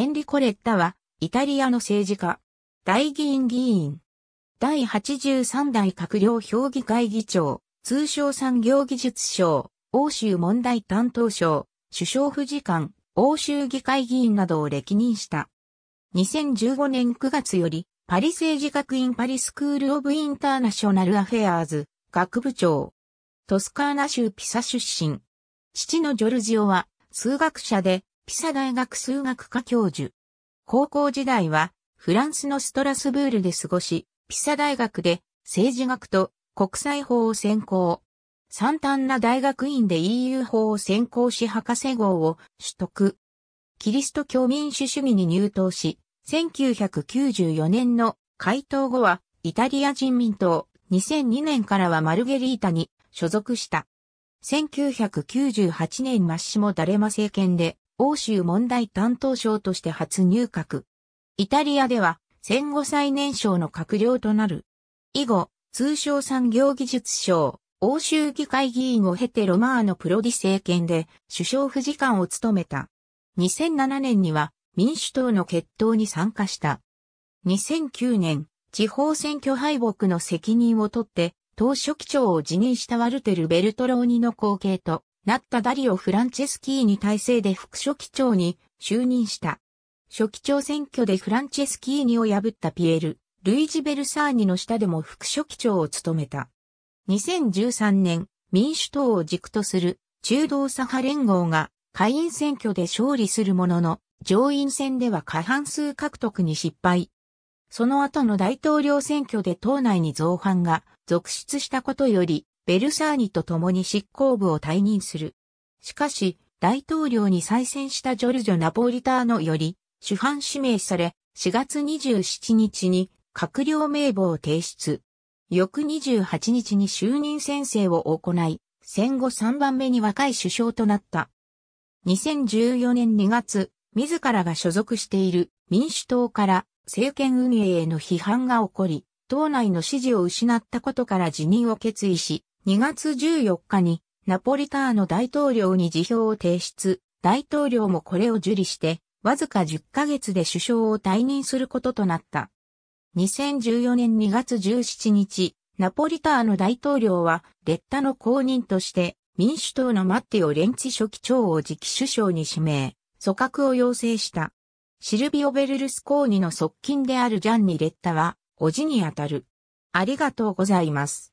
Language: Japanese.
エンリコ・レッタは、イタリアの政治家、大議員議員、第83代閣僚評議会議長、通商産業技術省、欧州問題担当省、首相府次官、欧州議会議員などを歴任した。2015年9月より、パリ政治学院パリスクール・オブ・インターナショナル・アフェアーズ、学部長。トスカーナ州ピサ出身。父のジョルジオは、数学者で、ピサ大学数学科教授。高校時代は、フランスのストラスブールで過ごし、ピサ大学で政治学と国際法を専攻。惨憺な大学院で EU 法を専攻し博士号を取得。キリスト教民主主義に入党し、1994年の回答後はイタリア人民党、2002年からはマルゲリータに所属した。1998年マッシモ・ダレマ政権で欧州問題担当省として初入閣。イタリアでは戦後最年少の閣僚となる。以後、通商産業技術省、欧州議会議員を経てロマーノ・プロディ政権で首相府次官を務めた。2007年には民主党の決闘に参加した。2009年、地方選挙敗北の責任を取って、当書記長を辞任したワルテル・ベルトローニの後継と、なったダリオ・フランチェスキーニ体制で副書記長に就任した。書記長選挙でフランチェスキーニを破ったピエール、ルイジ・ベルサーニの下でも副書記長を務めた。2013年、民主党を軸とする中道左派連合が下院選挙で勝利するものの、上院選では過半数獲得に失敗。その後の大統領選挙で党内に造反が続出したことより、ベルサーニと共に執行部を退任する。しかし、大統領に再選したジョルジョ・ナポリターノより、主犯指名され、4月27日に閣僚名簿を提出。翌28日に就任宣誓を行い、戦後3番目に若い首相となった。2014年2月、自らが所属している民主党から政権運営への批判が起こり、党内の支持を失ったことから辞任を決意し、2月14日にナポリターノ大統領に辞表を提出、大統領もこれを受理して、わずか10ヶ月で首相を退任することとなった。2014年2月17日、ナポリターノ大統領は、列ッの公認として、民主党のマッティオ・レンチ書記長を次期首相に指名、組閣を要請した。シルビオ・ベルルスコーニの側近であるジャンニ・レッタは、お父にあたる。ありがとうございます。